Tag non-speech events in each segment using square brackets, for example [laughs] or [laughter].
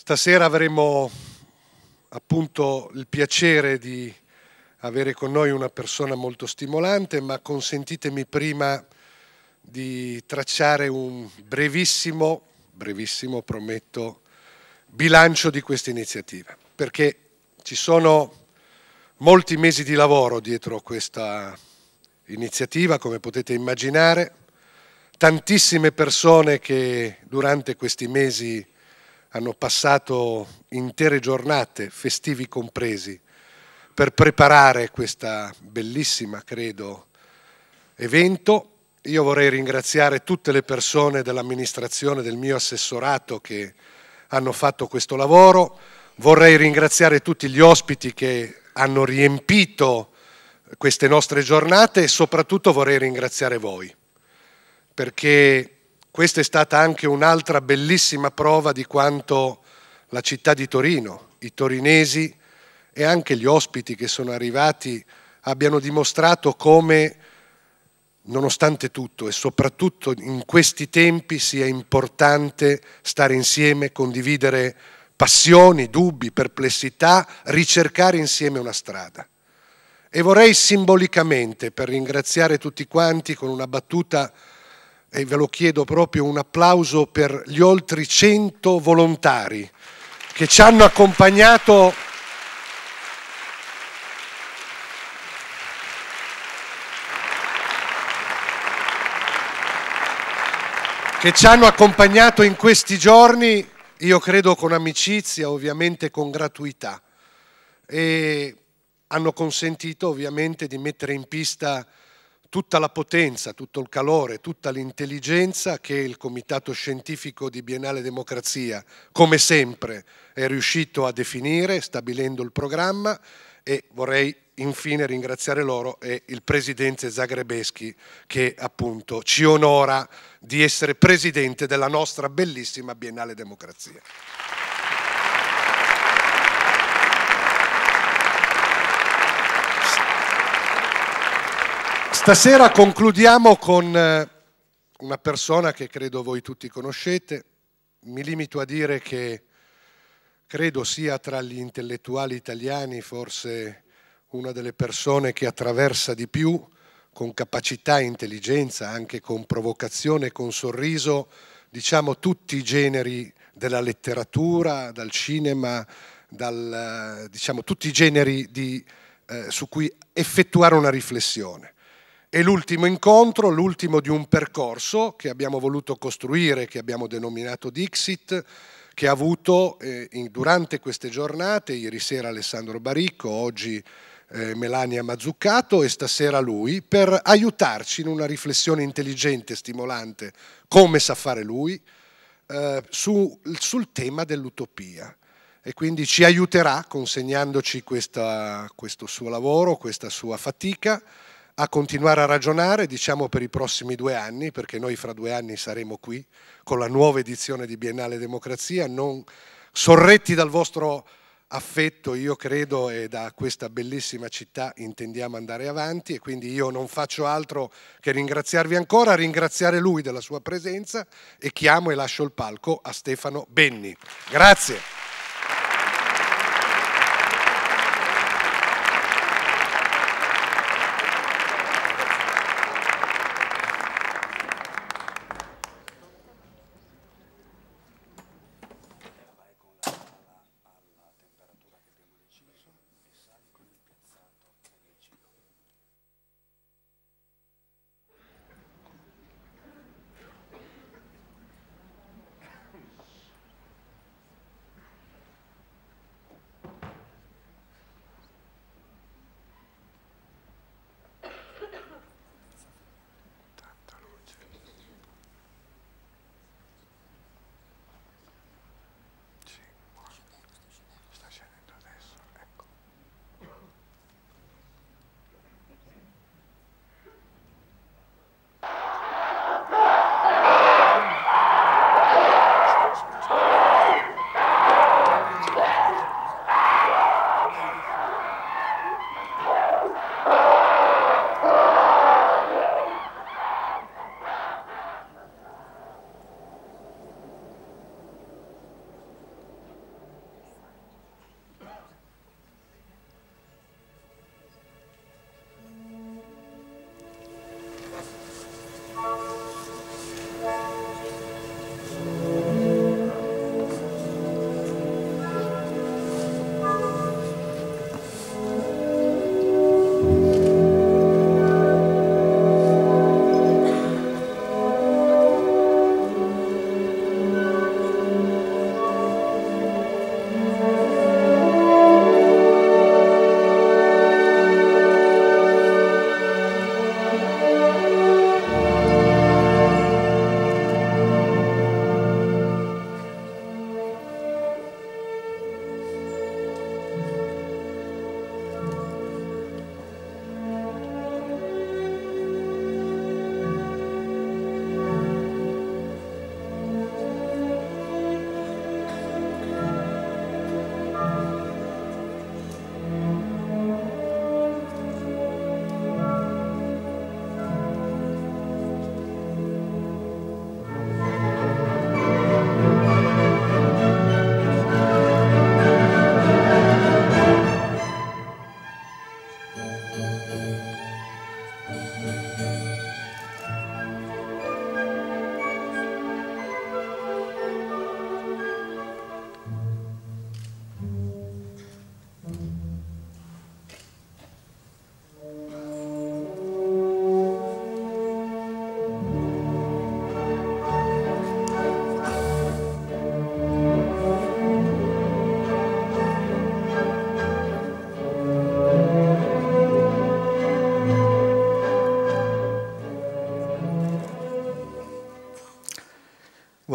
Stasera avremo appunto il piacere di avere con noi una persona molto stimolante, ma consentitemi prima di tracciare un brevissimo, brevissimo prometto, bilancio di questa iniziativa, perché ci sono molti mesi di lavoro dietro questa iniziativa, come potete immaginare, tantissime persone che durante questi mesi hanno passato intere giornate, festivi compresi, per preparare questa bellissima, credo, evento. Io vorrei ringraziare tutte le persone dell'amministrazione, del mio assessorato che hanno fatto questo lavoro. Vorrei ringraziare tutti gli ospiti che hanno riempito queste nostre giornate e soprattutto vorrei ringraziare voi perché questa è stata anche un'altra bellissima prova di quanto la città di Torino, i torinesi e anche gli ospiti che sono arrivati abbiano dimostrato come, nonostante tutto e soprattutto in questi tempi, sia importante stare insieme, condividere passioni, dubbi, perplessità, ricercare insieme una strada. E vorrei simbolicamente, per ringraziare tutti quanti con una battuta, e ve lo chiedo proprio un applauso per gli oltre 100 volontari che ci hanno accompagnato che ci hanno accompagnato in questi giorni, io credo con amicizia, ovviamente con gratuità, e hanno consentito ovviamente di mettere in pista tutta la potenza, tutto il calore, tutta l'intelligenza che il Comitato Scientifico di Biennale Democrazia, come sempre, è riuscito a definire stabilendo il programma e vorrei infine ringraziare loro e il presidente Zagrebeschi che appunto ci onora di essere presidente della nostra bellissima Biennale Democrazia. Stasera concludiamo con eh, una persona che credo voi tutti conoscete. Mi limito a dire che credo sia tra gli intellettuali italiani forse una delle persone che attraversa di più con capacità e intelligenza, anche con provocazione, con sorriso, diciamo tutti i generi della letteratura, dal cinema, dal, eh, diciamo, tutti i generi di, eh, su cui effettuare una riflessione. È l'ultimo incontro, l'ultimo di un percorso che abbiamo voluto costruire, che abbiamo denominato Dixit, che ha avuto eh, in, durante queste giornate, ieri sera Alessandro Baricco, oggi eh, Melania Mazzuccato e stasera lui, per aiutarci in una riflessione intelligente, e stimolante, come sa fare lui, eh, su, sul tema dell'utopia. E quindi ci aiuterà consegnandoci questa, questo suo lavoro, questa sua fatica a continuare a ragionare, diciamo per i prossimi due anni, perché noi fra due anni saremo qui con la nuova edizione di Biennale Democrazia, non sorretti dal vostro affetto, io credo, e da questa bellissima città intendiamo andare avanti e quindi io non faccio altro che ringraziarvi ancora, ringraziare lui della sua presenza e chiamo e lascio il palco a Stefano Benni. Grazie.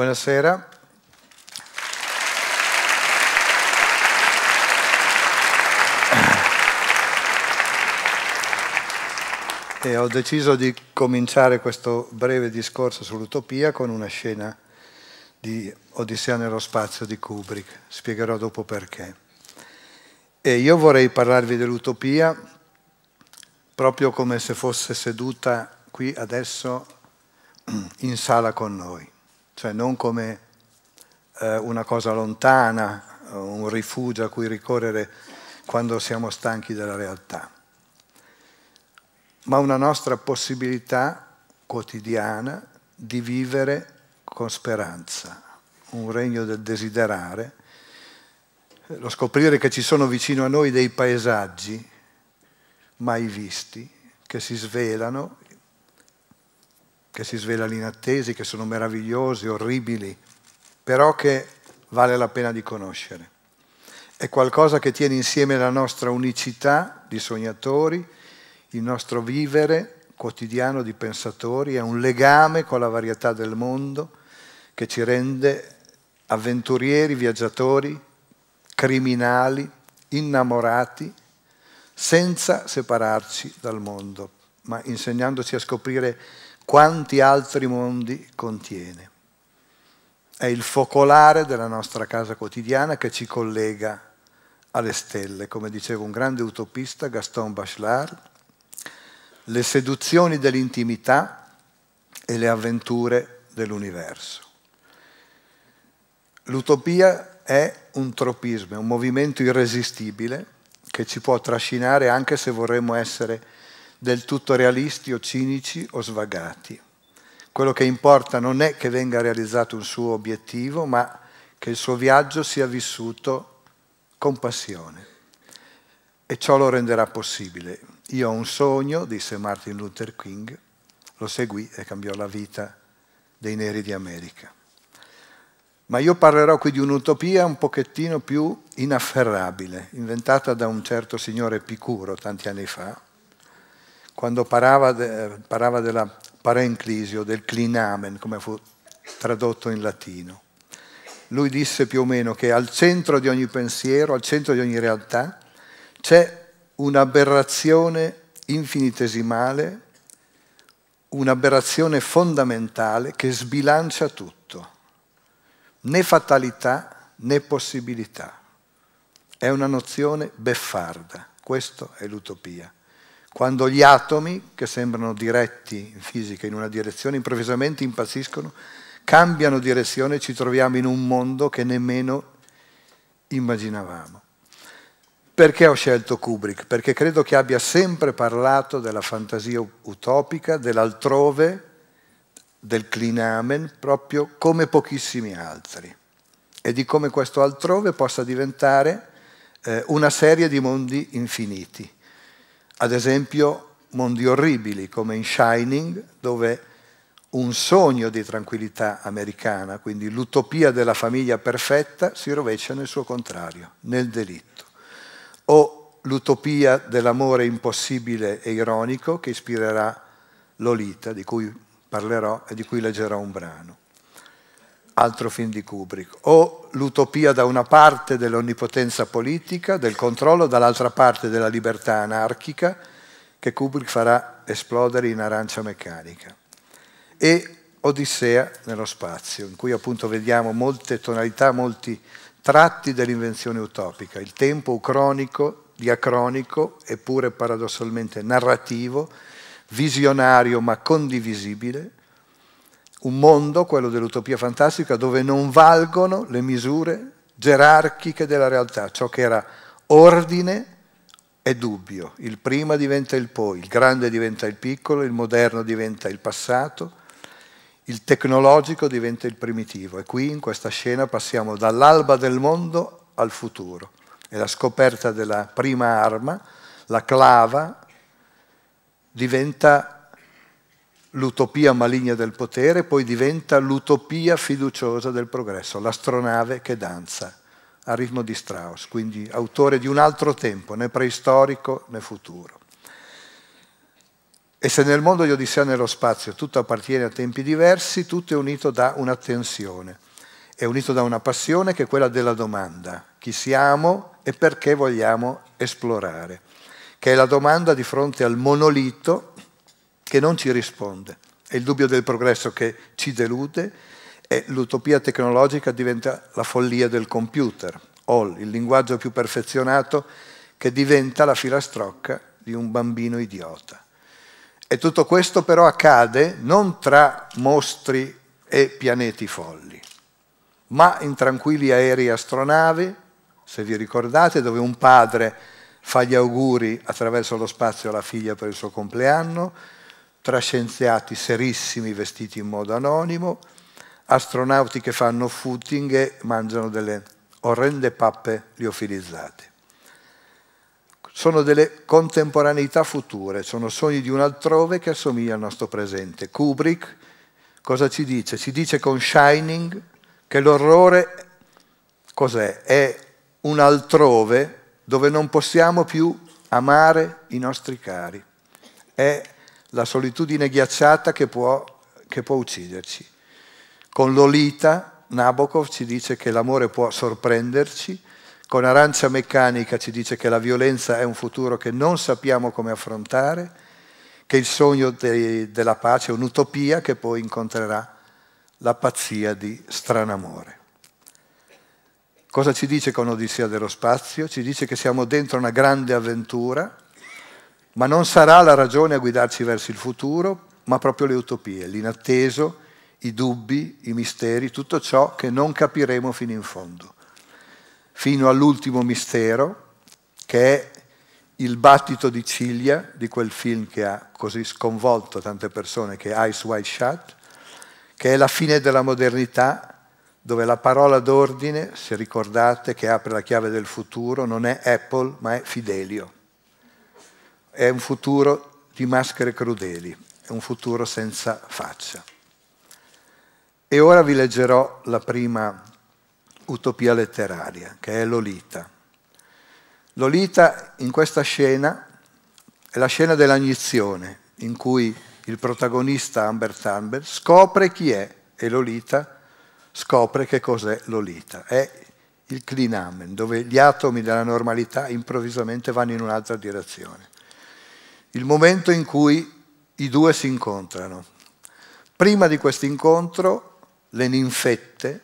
Buonasera. E ho deciso di cominciare questo breve discorso sull'utopia con una scena di Odissea nello spazio di Kubrick, spiegherò dopo perché. E io vorrei parlarvi dell'utopia proprio come se fosse seduta qui adesso in sala con noi cioè non come eh, una cosa lontana, eh, un rifugio a cui ricorrere quando siamo stanchi della realtà, ma una nostra possibilità quotidiana di vivere con speranza, un regno del desiderare, lo scoprire che ci sono vicino a noi dei paesaggi mai visti, che si svelano che si svelano inattesi, che sono meravigliosi, orribili, però che vale la pena di conoscere. È qualcosa che tiene insieme la nostra unicità di sognatori, il nostro vivere quotidiano di pensatori, è un legame con la varietà del mondo che ci rende avventurieri, viaggiatori, criminali, innamorati, senza separarci dal mondo, ma insegnandoci a scoprire quanti altri mondi contiene. È il focolare della nostra casa quotidiana che ci collega alle stelle, come diceva un grande utopista Gaston Bachelard, le seduzioni dell'intimità e le avventure dell'universo. L'utopia è un tropismo, è un movimento irresistibile che ci può trascinare anche se vorremmo essere del tutto realisti o cinici o svagati. Quello che importa non è che venga realizzato un suo obiettivo, ma che il suo viaggio sia vissuto con passione. E ciò lo renderà possibile. Io ho un sogno, disse Martin Luther King, lo seguì e cambiò la vita dei neri di America. Ma io parlerò qui di un'utopia un pochettino più inafferrabile, inventata da un certo signore Picuro tanti anni fa, quando parlava, de, parlava della parenclisio, del clinamen, come fu tradotto in latino. Lui disse più o meno che al centro di ogni pensiero, al centro di ogni realtà, c'è un'aberrazione infinitesimale, un'aberrazione fondamentale che sbilancia tutto, né fatalità né possibilità. È una nozione beffarda, questa è l'utopia quando gli atomi, che sembrano diretti in fisica in una direzione, improvvisamente impazziscono, cambiano direzione e ci troviamo in un mondo che nemmeno immaginavamo. Perché ho scelto Kubrick? Perché credo che abbia sempre parlato della fantasia utopica, dell'altrove, del clinamen, proprio come pochissimi altri, e di come questo altrove possa diventare eh, una serie di mondi infiniti ad esempio mondi orribili come in Shining, dove un sogno di tranquillità americana, quindi l'utopia della famiglia perfetta, si rovescia nel suo contrario, nel delitto. O l'utopia dell'amore impossibile e ironico che ispirerà Lolita, di cui parlerò e di cui leggerò un brano altro film di Kubrick, o l'utopia da una parte dell'onnipotenza politica, del controllo, dall'altra parte della libertà anarchica, che Kubrick farà esplodere in arancia meccanica. E Odissea nello spazio, in cui appunto vediamo molte tonalità, molti tratti dell'invenzione utopica, il tempo ucronico, diacronico, eppure paradossalmente narrativo, visionario ma condivisibile, un mondo, quello dell'utopia fantastica, dove non valgono le misure gerarchiche della realtà, ciò che era ordine e dubbio, il prima diventa il poi, il grande diventa il piccolo, il moderno diventa il passato, il tecnologico diventa il primitivo e qui in questa scena passiamo dall'alba del mondo al futuro e la scoperta della prima arma, la clava, diventa l'utopia maligna del potere poi diventa l'utopia fiduciosa del progresso, l'astronave che danza a ritmo di Strauss, quindi autore di un altro tempo, né preistorico né futuro. E se nel mondo di Odissea nello spazio tutto appartiene a tempi diversi, tutto è unito da una tensione, è unito da una passione che è quella della domanda, chi siamo e perché vogliamo esplorare, che è la domanda di fronte al monolito che non ci risponde. È il dubbio del progresso che ci delude e l'utopia tecnologica diventa la follia del computer, All, il linguaggio più perfezionato che diventa la filastrocca di un bambino idiota. E tutto questo però accade non tra mostri e pianeti folli, ma in tranquilli aerei astronavi, se vi ricordate, dove un padre fa gli auguri attraverso lo spazio alla figlia per il suo compleanno, tra scienziati serissimi vestiti in modo anonimo, astronauti che fanno footing e mangiano delle orrende pappe liofilizzate. Sono delle contemporaneità future, sono sogni di un altrove che assomiglia al nostro presente. Kubrick cosa ci dice? Ci dice con Shining che l'orrore cos'è? È un altrove dove non possiamo più amare i nostri cari. È la solitudine ghiacciata che può, che può ucciderci. Con Lolita Nabokov ci dice che l'amore può sorprenderci, con Arancia Meccanica ci dice che la violenza è un futuro che non sappiamo come affrontare, che il sogno de, della pace è un'utopia che poi incontrerà la pazzia di stranamore. Cosa ci dice con Odissea dello spazio? Ci dice che siamo dentro una grande avventura ma non sarà la ragione a guidarci verso il futuro, ma proprio le utopie, l'inatteso, i dubbi, i misteri, tutto ciò che non capiremo fino in fondo, fino all'ultimo mistero, che è il battito di ciglia di quel film che ha così sconvolto tante persone, che è Ice White Shut, che è la fine della modernità, dove la parola d'ordine, se ricordate, che apre la chiave del futuro, non è Apple, ma è Fidelio è un futuro di maschere crudeli, è un futuro senza faccia. E ora vi leggerò la prima utopia letteraria, che è Lolita. Lolita in questa scena è la scena dell'agnizione, in cui il protagonista Amber Humbert scopre chi è e Lolita scopre che cos'è Lolita. È il clinamen, dove gli atomi della normalità improvvisamente vanno in un'altra direzione il momento in cui i due si incontrano. Prima di questo incontro le ninfette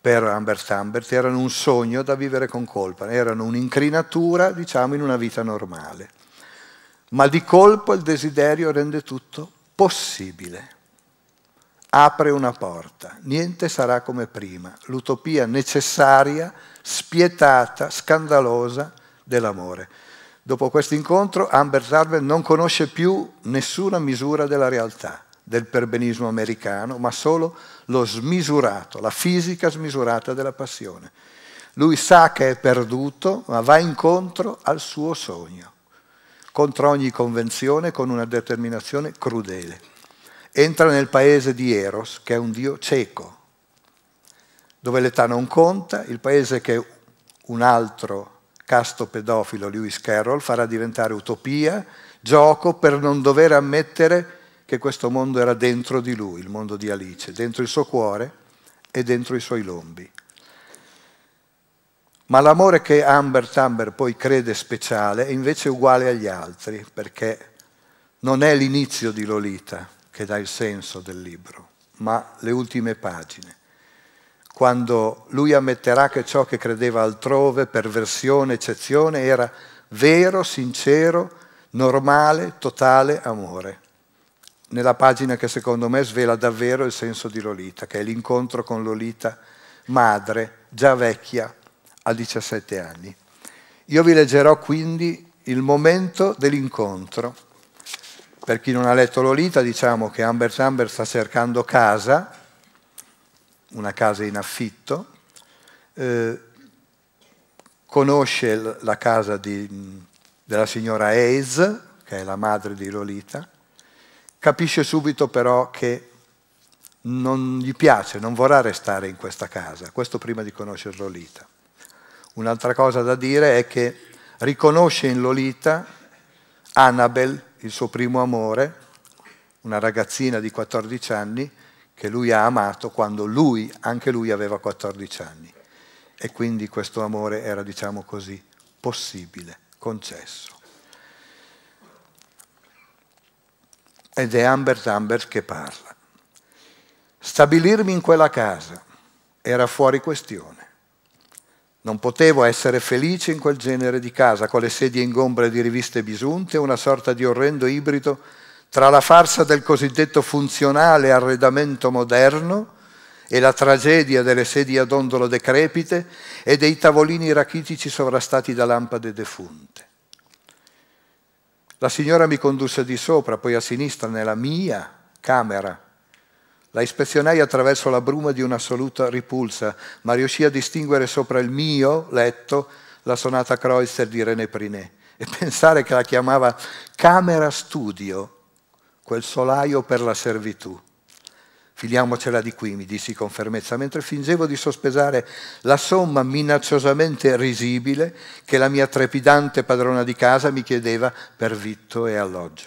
per Humbert Humbert erano un sogno da vivere con colpa, erano un'incrinatura diciamo in una vita normale. Ma di colpo il desiderio rende tutto possibile. Apre una porta, niente sarà come prima, l'utopia necessaria, spietata, scandalosa dell'amore. Dopo questo incontro Amber Sarber non conosce più nessuna misura della realtà, del perbenismo americano, ma solo lo smisurato, la fisica smisurata della passione. Lui sa che è perduto, ma va incontro al suo sogno, contro ogni convenzione con una determinazione crudele. Entra nel paese di Eros, che è un dio cieco, dove l'età non conta, il paese che un altro casto pedofilo Lewis Carroll farà diventare utopia, gioco per non dover ammettere che questo mondo era dentro di lui, il mondo di Alice, dentro il suo cuore e dentro i suoi lombi. Ma l'amore che Amber Tamber poi crede speciale è invece uguale agli altri, perché non è l'inizio di Lolita che dà il senso del libro, ma le ultime pagine quando lui ammetterà che ciò che credeva altrove, perversione, eccezione, era vero, sincero, normale, totale amore. Nella pagina che secondo me svela davvero il senso di Lolita, che è l'incontro con Lolita, madre, già vecchia, a 17 anni. Io vi leggerò quindi il momento dell'incontro. Per chi non ha letto Lolita, diciamo che Amber Chamber sta cercando casa una casa in affitto, eh, conosce la casa di, della signora Hayes, che è la madre di Lolita, capisce subito però che non gli piace, non vorrà restare in questa casa, questo prima di conoscere Lolita. Un'altra cosa da dire è che riconosce in Lolita Annabel, il suo primo amore, una ragazzina di 14 anni, che lui ha amato quando lui, anche lui, aveva 14 anni. E quindi questo amore era, diciamo così, possibile, concesso. Ed è Ambert Ambert che parla. Stabilirmi in quella casa era fuori questione. Non potevo essere felice in quel genere di casa, con le sedie ingombre di riviste bisunte, una sorta di orrendo ibrido tra la farsa del cosiddetto funzionale arredamento moderno e la tragedia delle sedie ad ondolo decrepite e dei tavolini rachitici sovrastati da lampade defunte. La signora mi condusse di sopra, poi a sinistra, nella mia camera. La ispezionai attraverso la bruma di un'assoluta ripulsa, ma riuscì a distinguere sopra il mio letto la sonata Kreutzer di René Prinet. E [laughs] pensare che la chiamava camera studio quel solaio per la servitù. Filiamocela di qui, mi dissi con fermezza, mentre fingevo di sospesare la somma minacciosamente risibile che la mia trepidante padrona di casa mi chiedeva per vitto e alloggio.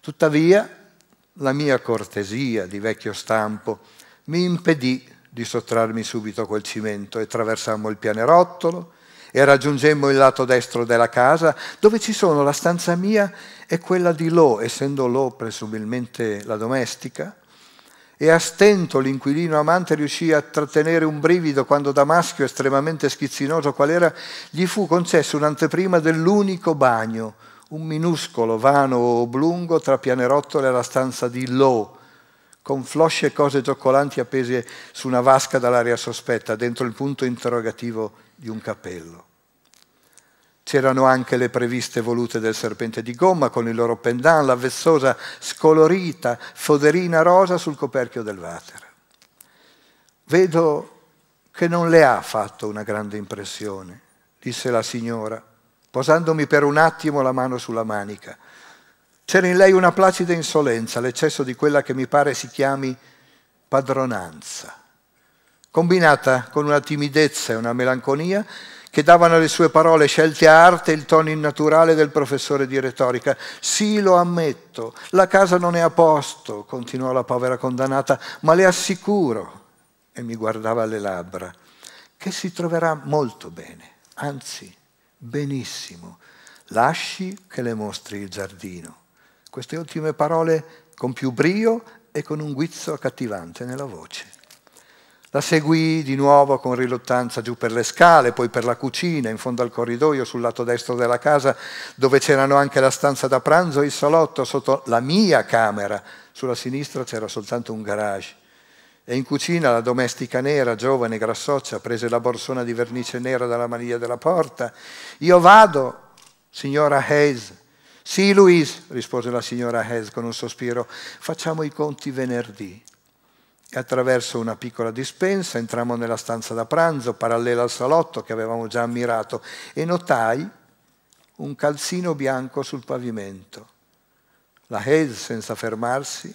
Tuttavia, la mia cortesia di vecchio stampo mi impedì di sottrarmi subito a quel cimento e traversammo il pianerottolo, e raggiungemmo il lato destro della casa, dove ci sono la stanza mia e quella di Lo, essendo Lo presumibilmente la domestica. E a stento l'inquilino amante riuscì a trattenere un brivido quando Damaschio, estremamente schizzinoso qual era, gli fu concesso un'anteprima dell'unico bagno, un minuscolo vano oblungo tra pianerottole e la stanza di Lo, con flosce e cose giocolanti appese su una vasca dall'aria sospetta, dentro il punto interrogativo di un capello. C'erano anche le previste volute del serpente di gomma con il loro pendant, la vessosa scolorita, foderina rosa sul coperchio del water. Vedo che non le ha fatto una grande impressione, disse la signora, posandomi per un attimo la mano sulla manica. C'era in lei una placida insolenza, l'eccesso di quella che mi pare si chiami padronanza, combinata con una timidezza e una melanconia che davano alle sue parole scelte a arte il tono innaturale del professore di retorica. Sì, lo ammetto, la casa non è a posto, continuò la povera condannata, ma le assicuro, e mi guardava alle labbra, che si troverà molto bene, anzi, benissimo. Lasci che le mostri il giardino. Queste ultime parole con più brio e con un guizzo accattivante nella voce. La seguì di nuovo con riluttanza giù per le scale, poi per la cucina, in fondo al corridoio, sul lato destro della casa, dove c'erano anche la stanza da pranzo e il salotto, sotto la mia camera. Sulla sinistra c'era soltanto un garage. E in cucina la domestica nera, giovane, grassoccia, prese la borsona di vernice nera dalla maniglia della porta. Io vado, signora Hayes. Sì, Louise, rispose la signora Hayes con un sospiro. Facciamo i conti venerdì e attraverso una piccola dispensa entrammo nella stanza da pranzo, parallela al salotto che avevamo già ammirato, e notai un calzino bianco sul pavimento. La Hayes, senza fermarsi,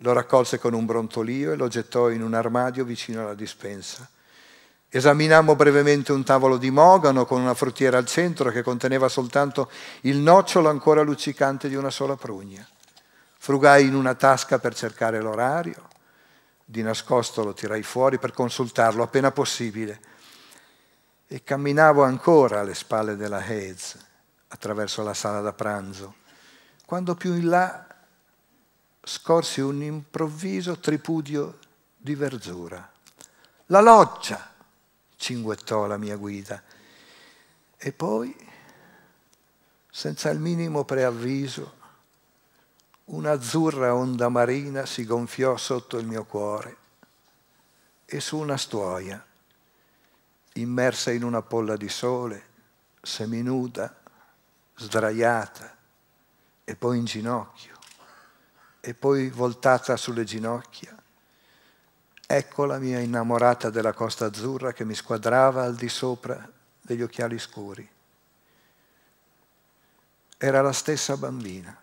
lo raccolse con un brontolio e lo gettò in un armadio vicino alla dispensa. Esaminammo brevemente un tavolo di mogano con una fruttiera al centro che conteneva soltanto il nocciolo ancora luccicante di una sola prugna. Frugai in una tasca per cercare l'orario di nascosto lo tirai fuori per consultarlo appena possibile. E camminavo ancora alle spalle della Hayes, attraverso la sala da pranzo, quando più in là scorsi un improvviso tripudio di verzura. La loggia! cinguettò la mia guida. E poi, senza il minimo preavviso, Un'azzurra onda marina si gonfiò sotto il mio cuore e su una stuoia, immersa in una polla di sole, seminuda, sdraiata e poi in ginocchio e poi voltata sulle ginocchia, ecco la mia innamorata della costa azzurra che mi squadrava al di sopra degli occhiali scuri. Era la stessa bambina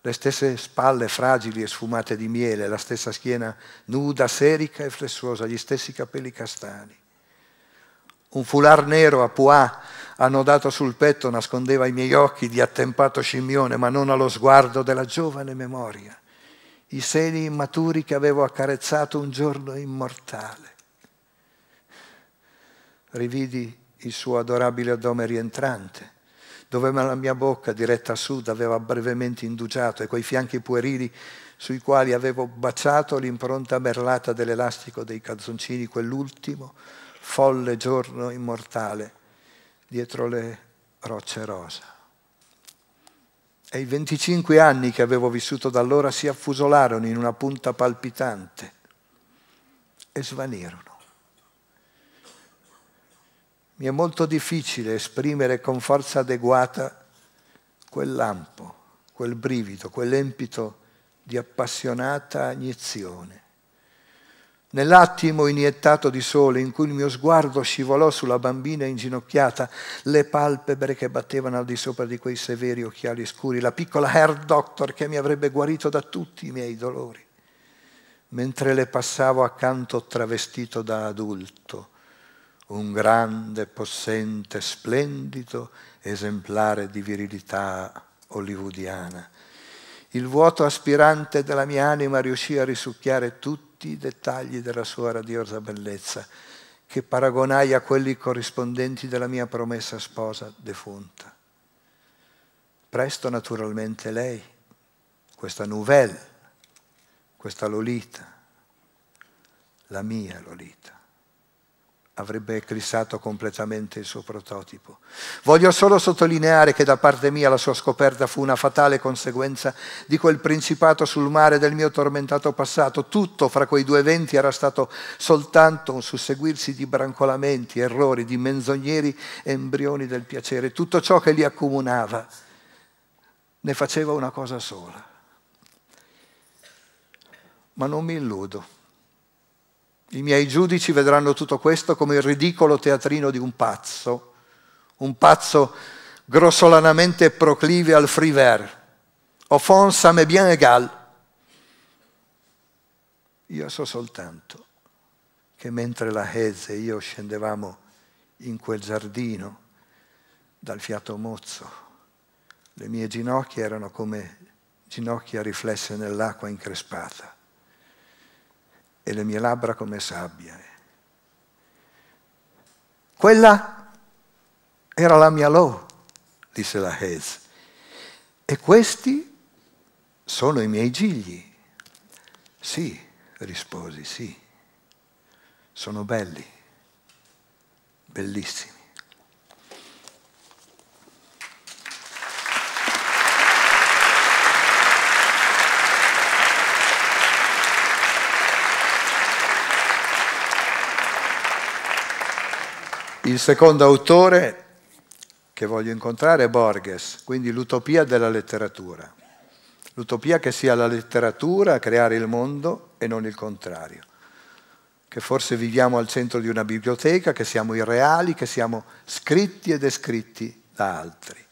le stesse spalle fragili e sfumate di miele, la stessa schiena nuda, serica e flessuosa, gli stessi capelli castani. Un foulard nero a pois annodato sul petto nascondeva i miei occhi di attempato scimmione, ma non allo sguardo della giovane memoria, i seni immaturi che avevo accarezzato un giorno immortale. Rividi il suo adorabile addome rientrante, dove la mia bocca, diretta a sud, aveva brevemente indugiato e coi fianchi puerili sui quali avevo baciato l'impronta merlata dell'elastico dei calzoncini quell'ultimo folle giorno immortale dietro le rocce rosa. E i 25 anni che avevo vissuto da allora si affusolarono in una punta palpitante e svanirono. Mi è molto difficile esprimere con forza adeguata quel lampo, quel brivido, quell'empito di appassionata agnizione. Nell'attimo iniettato di sole in cui il mio sguardo scivolò sulla bambina inginocchiata, le palpebre che battevano al di sopra di quei severi occhiali scuri, la piccola hair doctor che mi avrebbe guarito da tutti i miei dolori, mentre le passavo accanto travestito da adulto, un grande, possente, splendido esemplare di virilità hollywoodiana. Il vuoto aspirante della mia anima riuscì a risucchiare tutti i dettagli della sua radiosa bellezza, che paragonai a quelli corrispondenti della mia promessa sposa defunta. Presto naturalmente lei, questa nouvelle, questa Lolita, la mia Lolita avrebbe eclissato completamente il suo prototipo. Voglio solo sottolineare che da parte mia la sua scoperta fu una fatale conseguenza di quel principato sul mare del mio tormentato passato. Tutto fra quei due eventi era stato soltanto un susseguirsi di brancolamenti, errori, di menzogneri e embrioni del piacere. Tutto ciò che li accomunava ne faceva una cosa sola. Ma non mi illudo i miei giudici vedranno tutto questo come il ridicolo teatrino di un pazzo, un pazzo grossolanamente proclive al friver. Offense ça m'est bien égal. Io so soltanto che mentre la Heze e io scendevamo in quel giardino dal fiato mozzo, le mie ginocchia erano come ginocchia riflesse nell'acqua increspata e le mie labbra come sabbia. Quella era la mia lo, disse la Hez. E questi sono i miei gigli. Sì, risposi, sì. Sono belli, bellissimi. Il secondo autore che voglio incontrare è Borges, quindi l'utopia della letteratura. L'utopia che sia la letteratura a creare il mondo e non il contrario. Che forse viviamo al centro di una biblioteca, che siamo irreali, che siamo scritti e descritti da altri.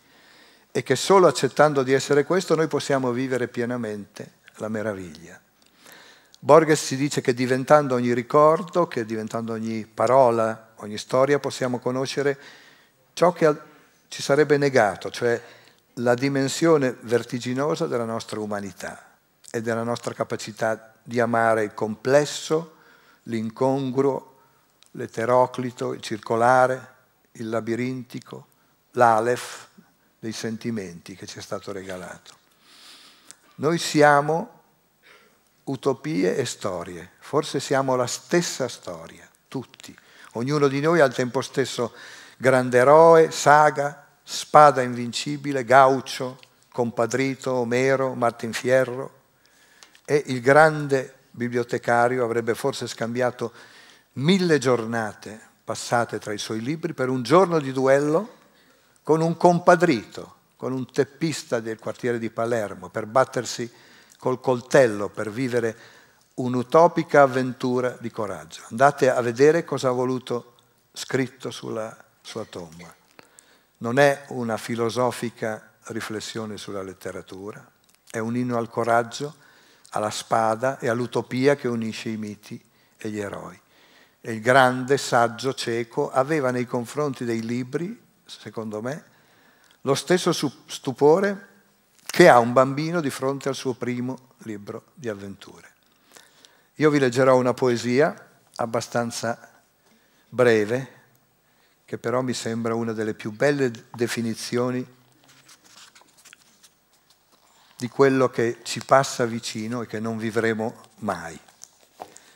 E che solo accettando di essere questo noi possiamo vivere pienamente la meraviglia. Borges ci dice che diventando ogni ricordo, che diventando ogni parola ogni storia possiamo conoscere ciò che ci sarebbe negato, cioè la dimensione vertiginosa della nostra umanità e della nostra capacità di amare il complesso, l'incongruo, l'eteroclito, il circolare, il labirintico, l'alef dei sentimenti che ci è stato regalato. Noi siamo utopie e storie, forse siamo la stessa storia, tutti. Ognuno di noi è al tempo stesso grande eroe, saga, spada invincibile, gaucho, compadrito, Omero, Martin Fierro e il grande bibliotecario avrebbe forse scambiato mille giornate passate tra i suoi libri per un giorno di duello con un compadrito, con un teppista del quartiere di Palermo, per battersi col coltello, per vivere un'utopica avventura di coraggio. Andate a vedere cosa ha voluto scritto sulla sua tomba. Non è una filosofica riflessione sulla letteratura, è un inno al coraggio, alla spada e all'utopia che unisce i miti e gli eroi. E il grande saggio cieco aveva nei confronti dei libri, secondo me, lo stesso stupore che ha un bambino di fronte al suo primo libro di avventure. Io vi leggerò una poesia abbastanza breve, che però mi sembra una delle più belle definizioni di quello che ci passa vicino e che non vivremo mai.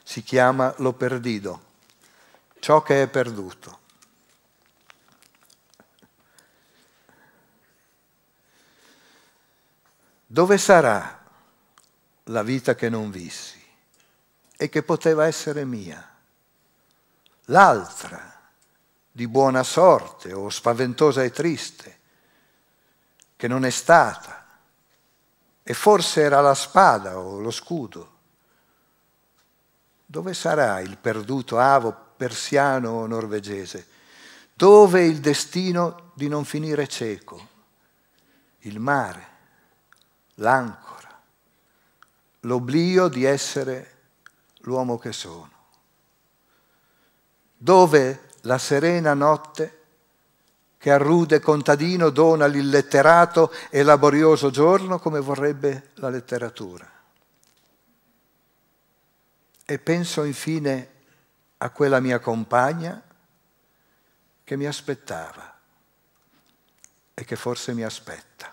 Si chiama lo perdido, ciò che è perduto. Dove sarà la vita che non vissi? e che poteva essere mia. L'altra, di buona sorte o spaventosa e triste, che non è stata, e forse era la spada o lo scudo. Dove sarà il perduto avo persiano o norvegese? Dove il destino di non finire cieco? Il mare, l'ancora, l'oblio di essere l'uomo che sono, dove la serena notte che a rude contadino dona l'illetterato e laborioso giorno come vorrebbe la letteratura. E penso infine a quella mia compagna che mi aspettava e che forse mi aspetta.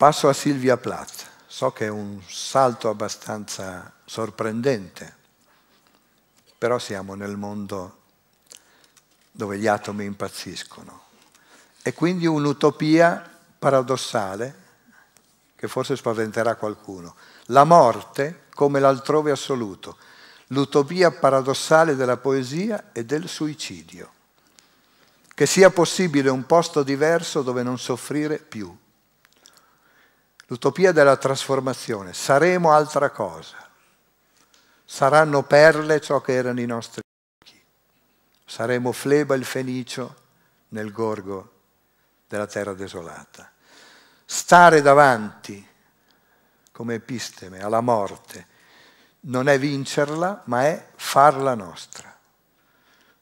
Passo a Silvia Plath. So che è un salto abbastanza sorprendente, però siamo nel mondo dove gli atomi impazziscono. E quindi un'utopia paradossale che forse spaventerà qualcuno. La morte come l'altrove assoluto, l'utopia paradossale della poesia e del suicidio. Che sia possibile un posto diverso dove non soffrire più. L'utopia della trasformazione. Saremo altra cosa. Saranno perle ciò che erano i nostri occhi. Saremo fleba il fenicio nel gorgo della terra desolata. Stare davanti come episteme alla morte non è vincerla, ma è farla nostra.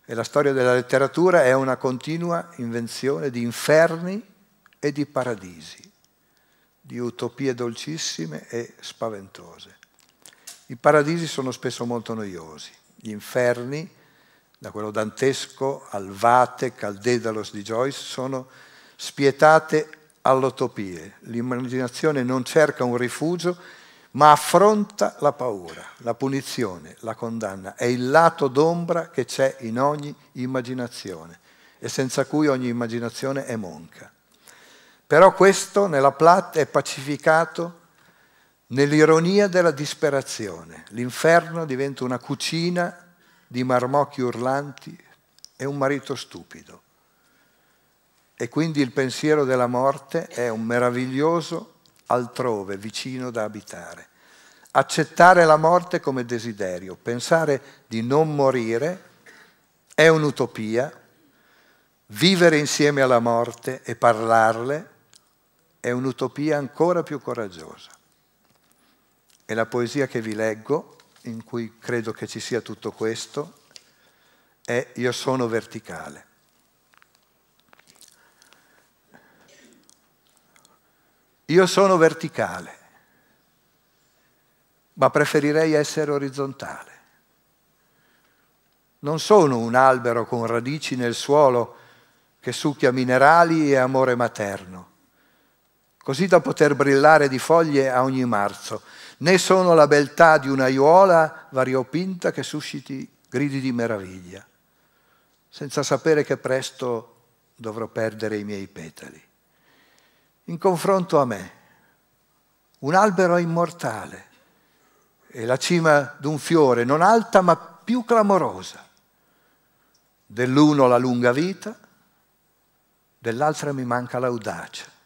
E la storia della letteratura è una continua invenzione di inferni e di paradisi di utopie dolcissime e spaventose. I paradisi sono spesso molto noiosi, gli inferni, da quello dantesco al Vate, Caldedalos di Joyce, sono spietate all'utopie. L'immaginazione non cerca un rifugio, ma affronta la paura, la punizione, la condanna. È il lato d'ombra che c'è in ogni immaginazione e senza cui ogni immaginazione è monca. Però questo nella Plat è pacificato nell'ironia della disperazione. L'inferno diventa una cucina di marmocchi urlanti e un marito stupido. E quindi il pensiero della morte è un meraviglioso altrove, vicino da abitare. Accettare la morte come desiderio, pensare di non morire è un'utopia, vivere insieme alla morte e parlarle è un'utopia ancora più coraggiosa. E la poesia che vi leggo, in cui credo che ci sia tutto questo, è Io sono verticale. Io sono verticale, ma preferirei essere orizzontale. Non sono un albero con radici nel suolo che succhia minerali e amore materno così da poter brillare di foglie a ogni marzo, né sono la beltà di un'aiuola variopinta che susciti gridi di meraviglia, senza sapere che presto dovrò perdere i miei petali. In confronto a me, un albero immortale e la cima d'un fiore non alta ma più clamorosa. Dell'uno la lunga vita, dell'altra mi manca l'audacia.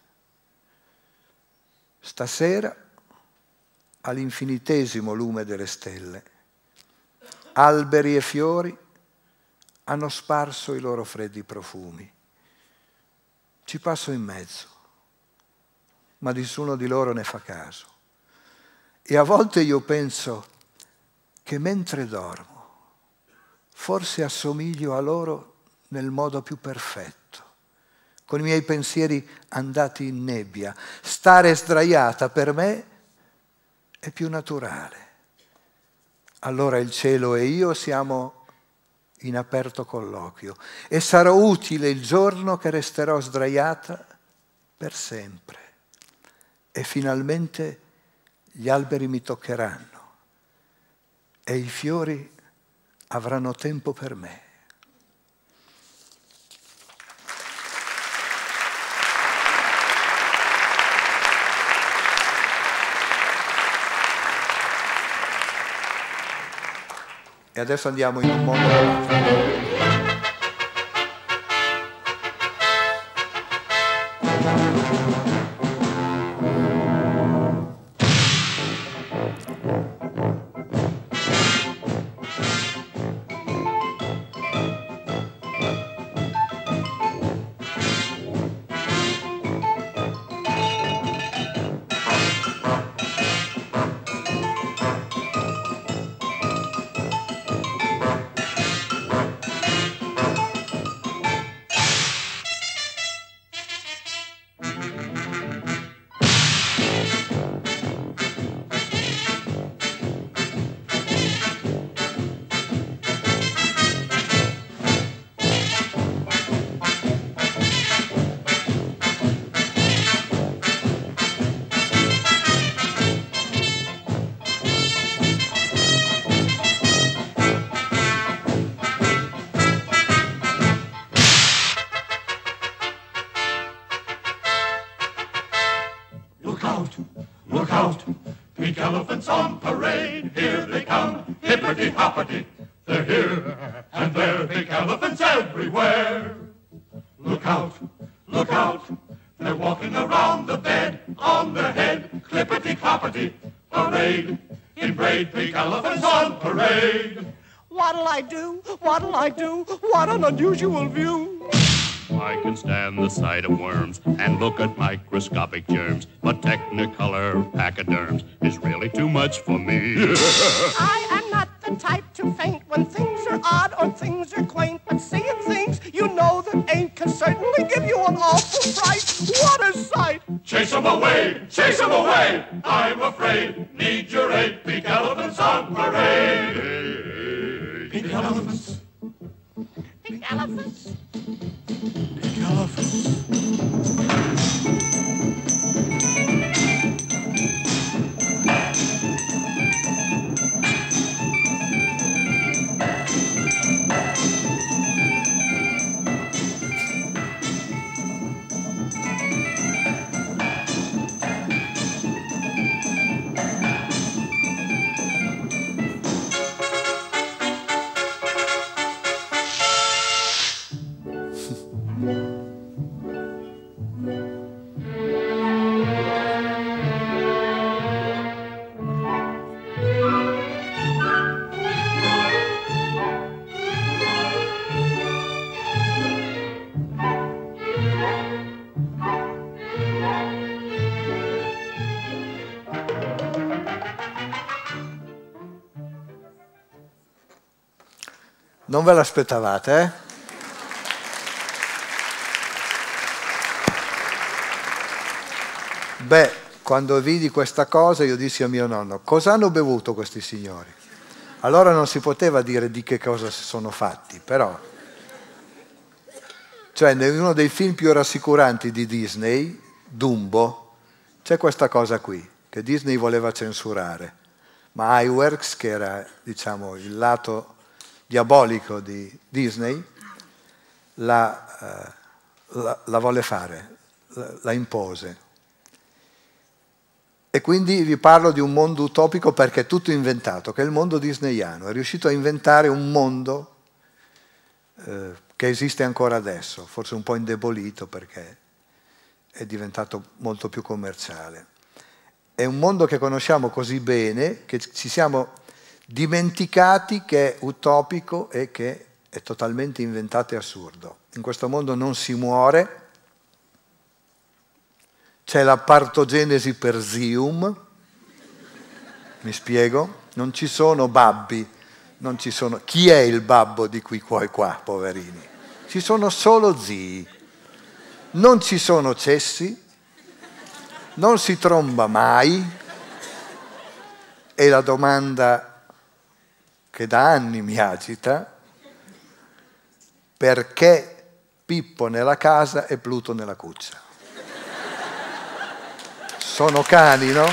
Stasera all'infinitesimo lume delle stelle, alberi e fiori hanno sparso i loro freddi profumi. Ci passo in mezzo, ma nessuno di loro ne fa caso. E a volte io penso che mentre dormo, forse assomiglio a loro nel modo più perfetto con i miei pensieri andati in nebbia. Stare sdraiata per me è più naturale. Allora il cielo e io siamo in aperto colloquio e sarò utile il giorno che resterò sdraiata per sempre e finalmente gli alberi mi toccheranno e i fiori avranno tempo per me. e adesso andiamo in un mondo Non ve l'aspettavate, eh? Beh, quando vidi questa cosa io dissi a mio nonno, cosa hanno bevuto questi signori? Allora non si poteva dire di che cosa si sono fatti, però... Cioè, in uno dei film più rassicuranti di Disney, Dumbo, c'è questa cosa qui, che Disney voleva censurare, ma Iwerks, che era diciamo, il lato diabolico di Disney la, eh, la, la volle fare, la, la impose. E quindi vi parlo di un mondo utopico perché è tutto inventato, che è il mondo disneyano. È riuscito a inventare un mondo eh, che esiste ancora adesso, forse un po' indebolito perché è diventato molto più commerciale. È un mondo che conosciamo così bene che ci siamo dimenticati che è utopico e che è totalmente inventato e assurdo. In questo mondo non si muore, c'è la partogenesi per zium, mi spiego? Non ci sono babbi, non ci sono... Chi è il babbo di qui qua e qua, poverini? Ci sono solo zii, non ci sono cessi, non si tromba mai e la domanda che da anni mi agita, perché Pippo nella casa e Pluto nella cuccia. Sono cani, no?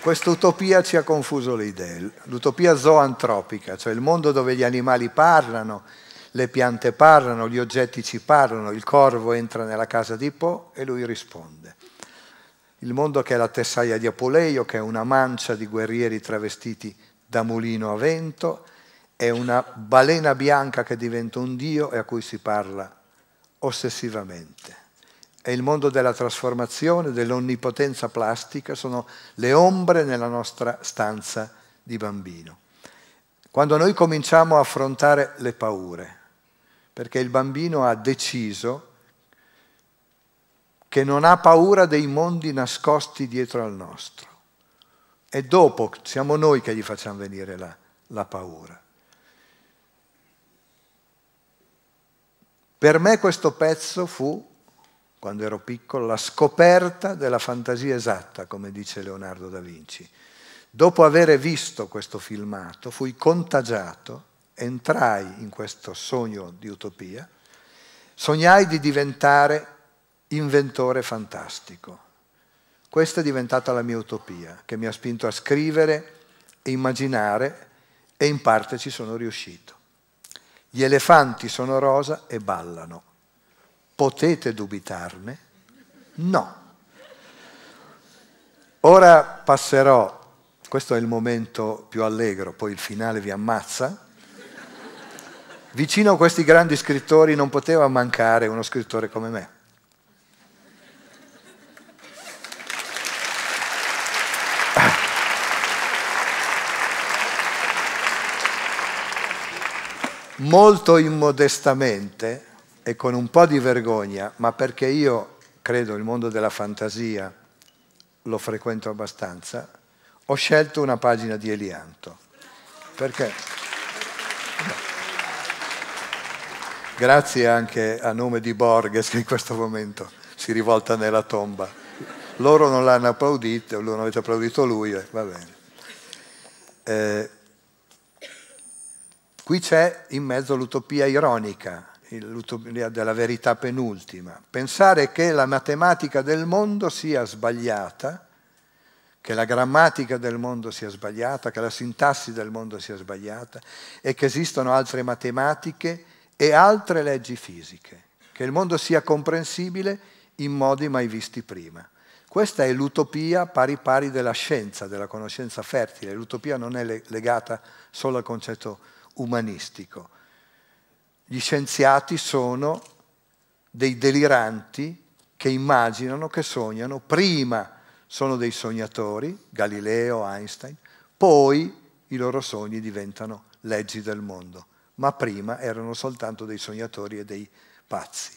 Quest'utopia ci ha confuso le idee, l'utopia zoantropica, cioè il mondo dove gli animali parlano, le piante parlano, gli oggetti ci parlano, il corvo entra nella casa di Po e lui risponde il mondo che è la tessaia di Apuleio, che è una mancia di guerrieri travestiti da mulino a vento, è una balena bianca che diventa un dio e a cui si parla ossessivamente. È il mondo della trasformazione, dell'onnipotenza plastica, sono le ombre nella nostra stanza di bambino. Quando noi cominciamo a affrontare le paure, perché il bambino ha deciso che non ha paura dei mondi nascosti dietro al nostro. E dopo siamo noi che gli facciamo venire la, la paura. Per me questo pezzo fu, quando ero piccolo, la scoperta della fantasia esatta, come dice Leonardo da Vinci. Dopo aver visto questo filmato, fui contagiato, entrai in questo sogno di utopia, sognai di diventare inventore fantastico. Questa è diventata la mia utopia, che mi ha spinto a scrivere e immaginare e in parte ci sono riuscito. Gli elefanti sono rosa e ballano. Potete dubitarne? No. Ora passerò, questo è il momento più allegro, poi il finale vi ammazza. Vicino a questi grandi scrittori non poteva mancare uno scrittore come me. molto immodestamente e con un po' di vergogna, ma perché io credo il mondo della fantasia lo frequento abbastanza, ho scelto una pagina di Elianto. Perché? Grazie anche a nome di Borges che in questo momento si rivolta nella tomba. Loro non l'hanno applaudito, non avete applaudito lui, eh, va bene. Eh, Qui c'è in mezzo l'utopia ironica, l'utopia della verità penultima. Pensare che la matematica del mondo sia sbagliata, che la grammatica del mondo sia sbagliata, che la sintassi del mondo sia sbagliata e che esistono altre matematiche e altre leggi fisiche, che il mondo sia comprensibile in modi mai visti prima. Questa è l'utopia pari pari della scienza, della conoscenza fertile. L'utopia non è legata solo al concetto umanistico. Gli scienziati sono dei deliranti che immaginano, che sognano, prima sono dei sognatori, Galileo, Einstein, poi i loro sogni diventano leggi del mondo, ma prima erano soltanto dei sognatori e dei pazzi.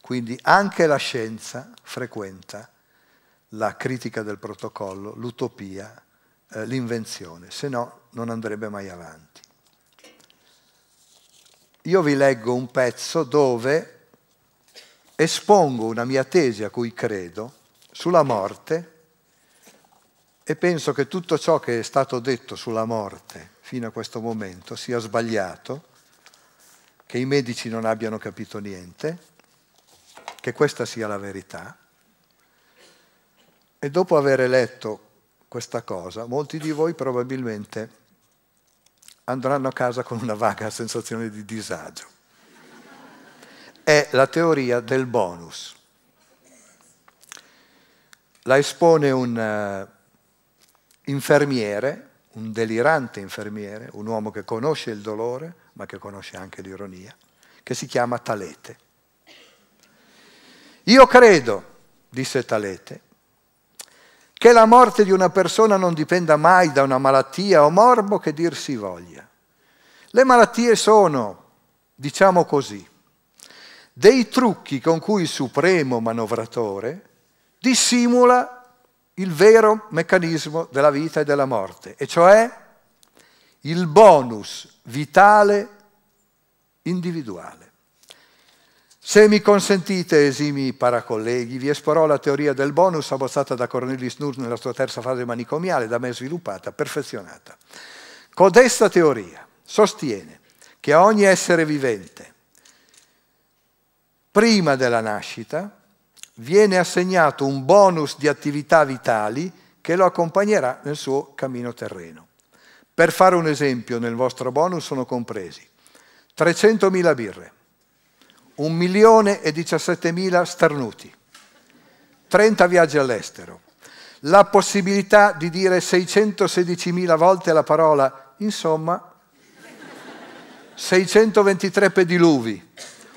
Quindi anche la scienza frequenta la critica del protocollo, l'utopia, eh, l'invenzione, se no non andrebbe mai avanti io vi leggo un pezzo dove espongo una mia tesi a cui credo sulla morte e penso che tutto ciò che è stato detto sulla morte fino a questo momento sia sbagliato, che i medici non abbiano capito niente, che questa sia la verità. E dopo aver letto questa cosa, molti di voi probabilmente andranno a casa con una vaga sensazione di disagio. È la teoria del bonus. La espone un uh, infermiere, un delirante infermiere, un uomo che conosce il dolore, ma che conosce anche l'ironia, che si chiama Talete. Io credo, disse Talete, che la morte di una persona non dipenda mai da una malattia o morbo che dir si voglia. Le malattie sono, diciamo così, dei trucchi con cui il supremo manovratore dissimula il vero meccanismo della vita e della morte, e cioè il bonus vitale individuale. Se mi consentite, esimi paracolleghi, vi esporò la teoria del bonus abbozzata da Cornelis Nur nella sua terza fase manicomiale, da me sviluppata, perfezionata. Codesta teoria sostiene che a ogni essere vivente, prima della nascita, viene assegnato un bonus di attività vitali che lo accompagnerà nel suo cammino terreno. Per fare un esempio, nel vostro bonus sono compresi 300.000 birre, 1 milione e 17 mila starnuti, 30 viaggi all'estero, la possibilità di dire 616 mila volte la parola, insomma, 623 pediluvi,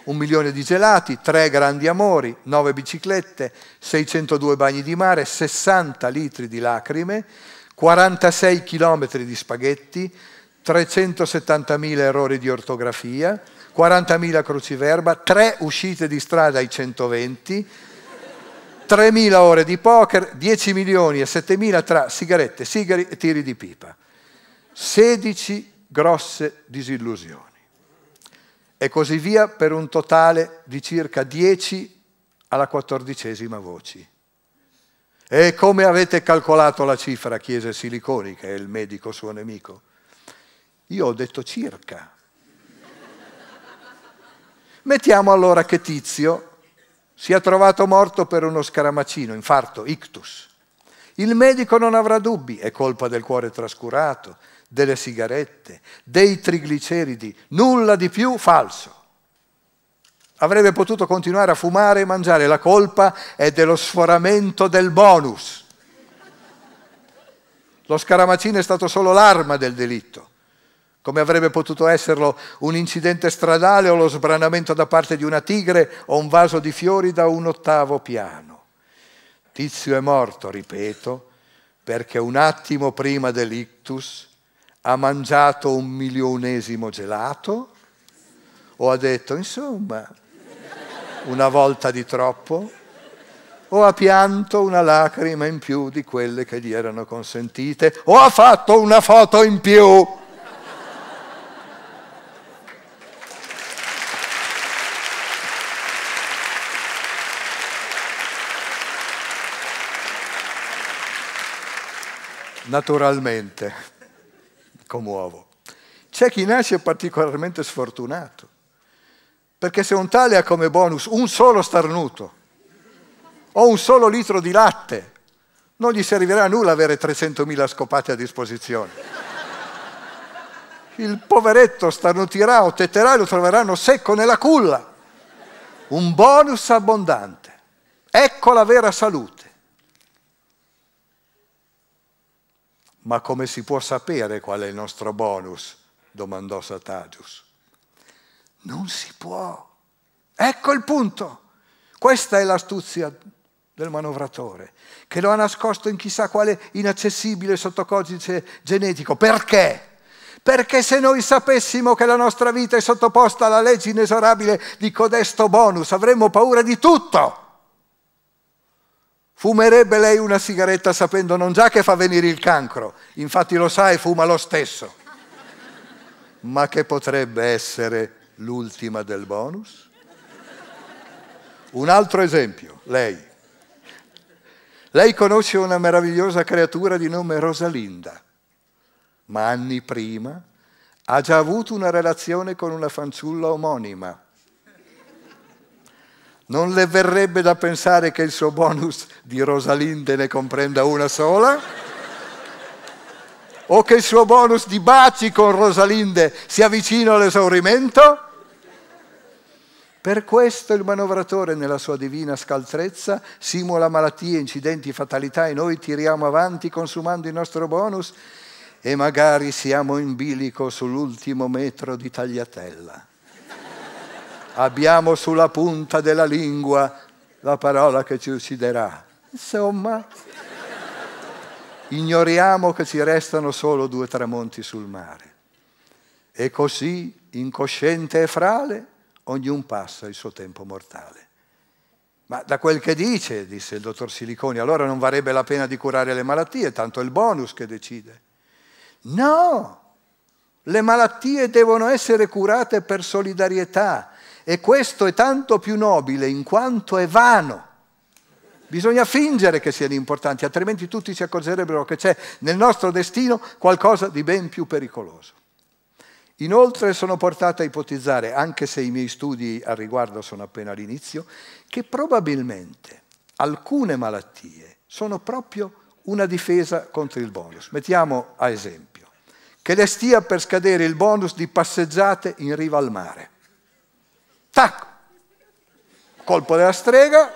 un milione di gelati, 3 grandi amori, 9 biciclette, 602 bagni di mare, 60 litri di lacrime, 46 chilometri di spaghetti, 370 mila errori di ortografia, 40.000 cruciverba, 3 uscite di strada ai 120, 3.000 ore di poker, 10 milioni e 7.000 tra sigarette, sigari e tiri di pipa. 16 grosse disillusioni. E così via per un totale di circa 10 alla quattordicesima voci. E come avete calcolato la cifra? chiese Siliconi, che è il medico suo nemico. Io ho detto circa, Mettiamo allora che Tizio sia trovato morto per uno scaramacino, infarto, ictus. Il medico non avrà dubbi, è colpa del cuore trascurato, delle sigarette, dei trigliceridi, nulla di più falso. Avrebbe potuto continuare a fumare e mangiare, la colpa è dello sforamento del bonus. Lo scaramacino è stato solo l'arma del delitto come avrebbe potuto esserlo un incidente stradale o lo sbranamento da parte di una tigre o un vaso di fiori da un ottavo piano. Tizio è morto, ripeto, perché un attimo prima dell'ictus ha mangiato un milionesimo gelato o ha detto, insomma, una volta di troppo, o ha pianto una lacrima in più di quelle che gli erano consentite, o ha fatto una foto in più. naturalmente. Commuovo. C'è chi nasce particolarmente sfortunato, perché se un tale ha come bonus un solo starnuto o un solo litro di latte, non gli servirà a nulla avere 300.000 scopate a disposizione. Il poveretto starnutirà o tetterà e lo troveranno secco nella culla. Un bonus abbondante. Ecco la vera salute Ma come si può sapere qual è il nostro bonus? domandò Satagius. Non si può. Ecco il punto. Questa è l'astuzia del manovratore, che lo ha nascosto in chissà quale inaccessibile sottocodice genetico. Perché? Perché se noi sapessimo che la nostra vita è sottoposta alla legge inesorabile di codesto bonus, avremmo paura di tutto. Fumerebbe lei una sigaretta sapendo non già che fa venire il cancro, infatti lo sa e fuma lo stesso, ma che potrebbe essere l'ultima del bonus? Un altro esempio, lei. Lei conosce una meravigliosa creatura di nome Rosalinda, ma anni prima ha già avuto una relazione con una fanciulla omonima non le verrebbe da pensare che il suo bonus di Rosalinde ne comprenda una sola? O che il suo bonus di baci con Rosalinde sia vicino all'esaurimento? Per questo il manovratore nella sua divina scaltrezza simula malattie, incidenti, fatalità e noi tiriamo avanti consumando il nostro bonus e magari siamo in bilico sull'ultimo metro di tagliatella abbiamo sulla punta della lingua la parola che ci ucciderà. Insomma, ignoriamo che ci restano solo due tramonti sul mare. E così, incosciente e frale, ognuno passa il suo tempo mortale. Ma da quel che dice, disse il dottor Siliconi, allora non varrebbe la pena di curare le malattie, tanto è il bonus che decide. No, le malattie devono essere curate per solidarietà, e questo è tanto più nobile in quanto è vano. Bisogna fingere che siano importanti, altrimenti tutti si accorgerebbero che c'è nel nostro destino qualcosa di ben più pericoloso. Inoltre sono portato a ipotizzare, anche se i miei studi al riguardo sono appena all'inizio, che probabilmente alcune malattie sono proprio una difesa contro il bonus. Mettiamo a esempio che le stia per scadere il bonus di passeggiate in riva al mare. Tac! Colpo della strega,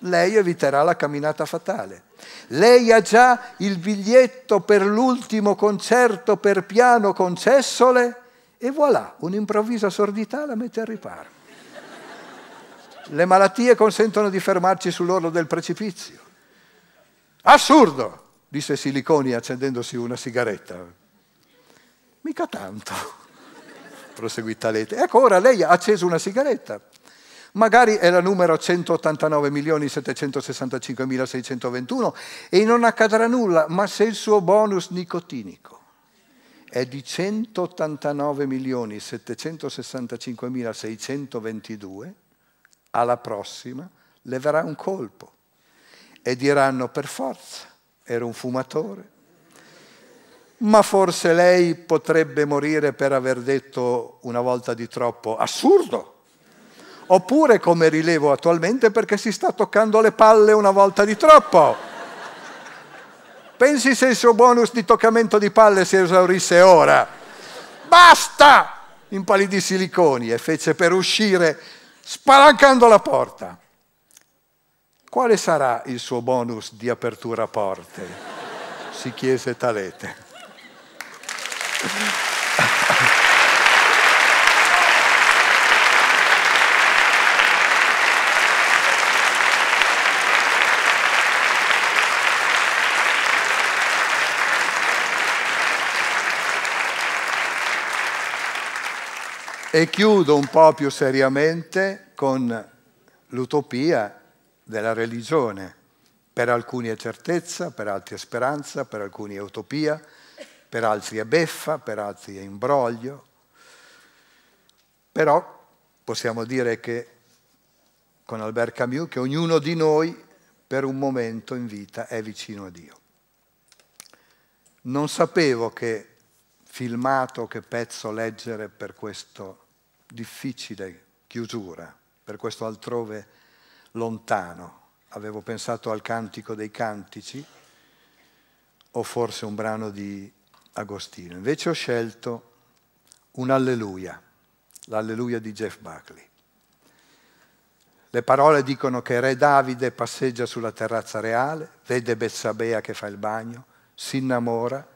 lei eviterà la camminata fatale. Lei ha già il biglietto per l'ultimo concerto per piano concessole e voilà, un'improvvisa sordità la mette al riparo. Le malattie consentono di fermarci sull'orlo del precipizio. Assurdo, disse Siliconi accendendosi una sigaretta. Mica tanto proseguì Talete. Ecco, ora lei ha acceso una sigaretta. Magari è la numero 189.765.621 e non accadrà nulla, ma se il suo bonus nicotinico è di 189.765.622, alla prossima leverà un colpo e diranno per forza, era un fumatore, ma forse lei potrebbe morire per aver detto una volta di troppo assurdo. Oppure, come rilevo attualmente, perché si sta toccando le palle una volta di troppo. Pensi se il suo bonus di toccamento di palle si esaurisse ora. Basta! Impalidì siliconi e fece per uscire spalancando la porta. Quale sarà il suo bonus di apertura porte? si chiese Talete. E chiudo un po' più seriamente con l'utopia della religione. Per alcuni è certezza, per altri è speranza, per alcuni è utopia, per altri è beffa, per altri è imbroglio, però possiamo dire che con Albert Camus che ognuno di noi per un momento in vita è vicino a Dio. Non sapevo che filmato, che pezzo leggere per questa difficile chiusura, per questo altrove lontano. Avevo pensato al Cantico dei Cantici o forse un brano di Agostino. Invece ho scelto un alleluia, l'alleluia di Jeff Buckley. Le parole dicono che Re Davide passeggia sulla terrazza reale, vede Betsabea che fa il bagno, si innamora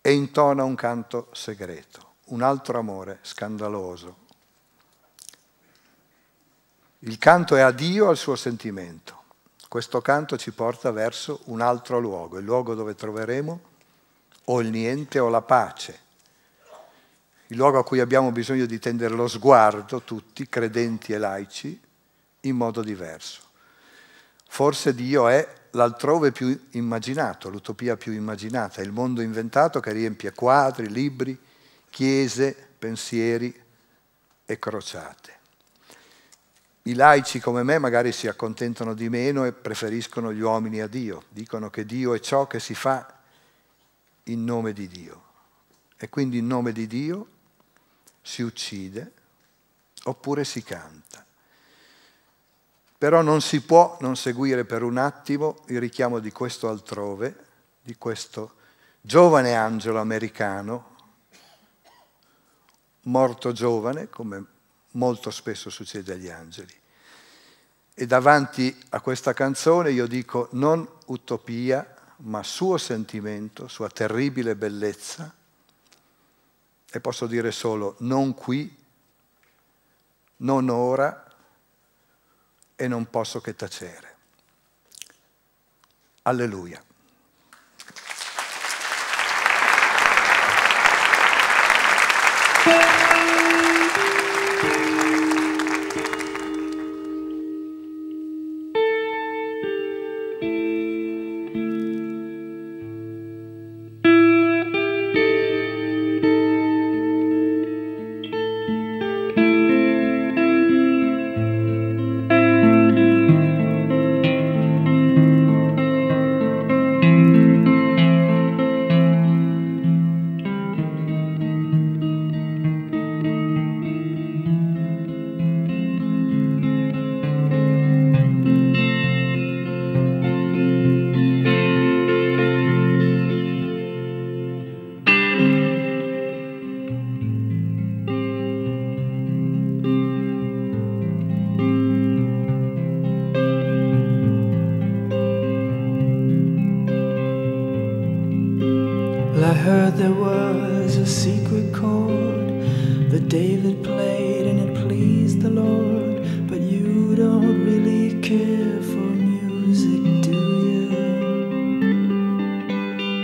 e intona un canto segreto, un altro amore scandaloso. Il canto è a Dio al suo sentimento. Questo canto ci porta verso un altro luogo, il luogo dove troveremo o il niente o la pace, il luogo a cui abbiamo bisogno di tendere lo sguardo, tutti, credenti e laici, in modo diverso. Forse Dio è l'altrove più immaginato, l'utopia più immaginata, il mondo inventato che riempie quadri, libri, chiese, pensieri e crociate. I laici come me magari si accontentano di meno e preferiscono gli uomini a Dio, dicono che Dio è ciò che si fa in nome di Dio. E quindi in nome di Dio si uccide oppure si canta. Però non si può non seguire per un attimo il richiamo di questo altrove, di questo giovane angelo americano, morto giovane, come molto spesso succede agli angeli. E davanti a questa canzone io dico non utopia, ma suo sentimento, sua terribile bellezza, e posso dire solo non qui, non ora e non posso che tacere. Alleluia. heard there was a secret chord that David played and it pleased the Lord. But you don't really care for music, do you?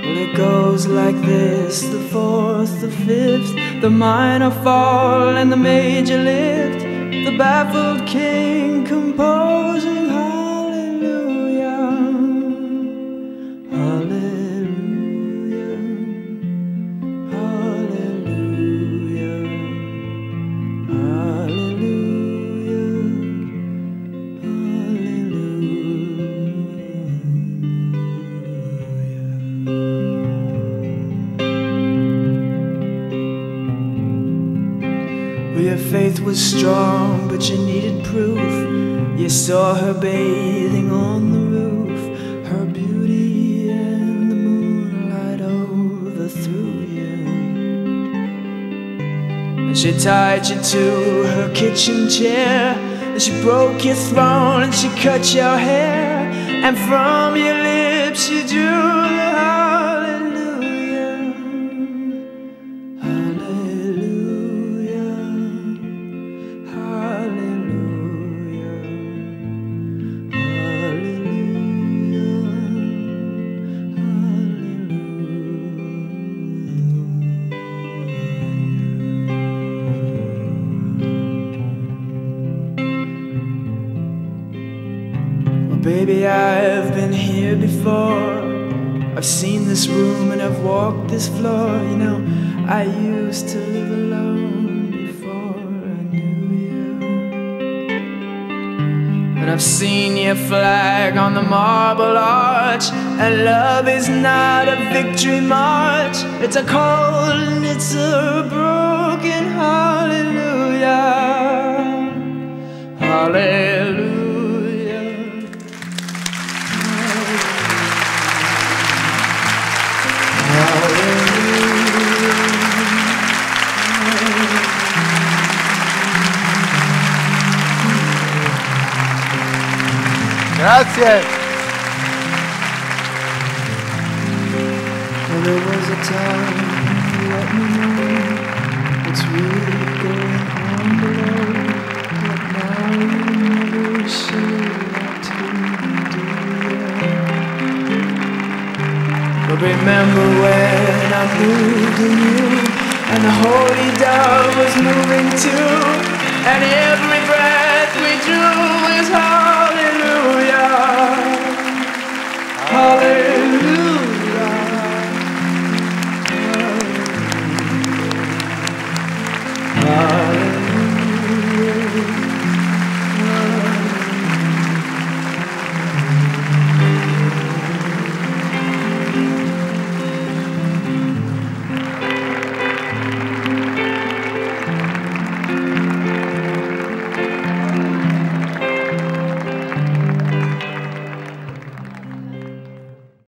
Well, it goes like this the fourth, the fifth, the minor fall, and the major lift. The baffled king composes. tied you to her kitchen chair And she broke your throne and she cut your hair And from your lips she drew I've seen this room and I've walked this floor. You know, I used to live alone before I knew you. And I've seen your flag on the marble arch. And love is not a victory march, it's a cold and it's a broken hallelujah. Hallelujah. Grazie. Well, there was a time you let me know what's really going on below. But now you never show that to me, But remember when I moved in you, and the holy dove was moving too, and every breath we drew was hard. Hallelujah. Hallelujah.